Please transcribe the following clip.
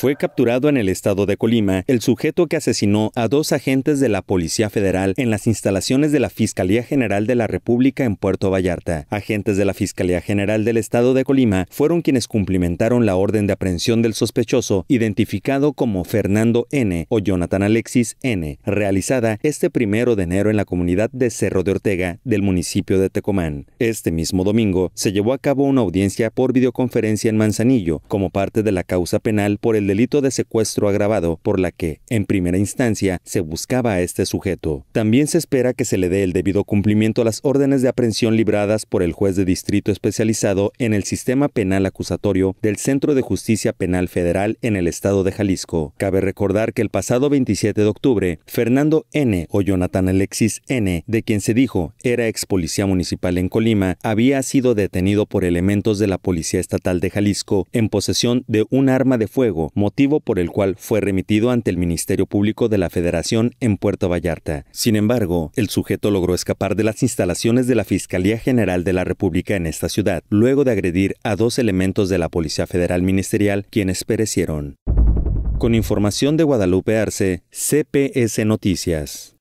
Fue capturado en el estado de Colima el sujeto que asesinó a dos agentes de la Policía Federal en las instalaciones de la Fiscalía General de la República en Puerto Vallarta. Agentes de la Fiscalía General del estado de Colima fueron quienes cumplimentaron la orden de aprehensión del sospechoso, identificado como Fernando N. o Jonathan Alexis N., realizada este primero de enero en la comunidad de Cerro de Ortega del municipio de Tecomán. Este mismo domingo se llevó a cabo una audiencia por videoconferencia en Manzanillo como parte de la causa penal por el delito de secuestro agravado por la que, en primera instancia, se buscaba a este sujeto. También se espera que se le dé el debido cumplimiento a las órdenes de aprehensión libradas por el juez de distrito especializado en el sistema penal acusatorio del Centro de Justicia Penal Federal en el estado de Jalisco. Cabe recordar que el pasado 27 de octubre, Fernando N. o Jonathan Alexis N., de quien se dijo era ex policía municipal en Colima, había sido detenido por elementos de la Policía Estatal de Jalisco en posesión de un arma de fuego motivo por el cual fue remitido ante el Ministerio Público de la Federación en Puerto Vallarta. Sin embargo, el sujeto logró escapar de las instalaciones de la Fiscalía General de la República en esta ciudad, luego de agredir a dos elementos de la Policía Federal Ministerial, quienes perecieron. Con información de Guadalupe Arce, CPS Noticias.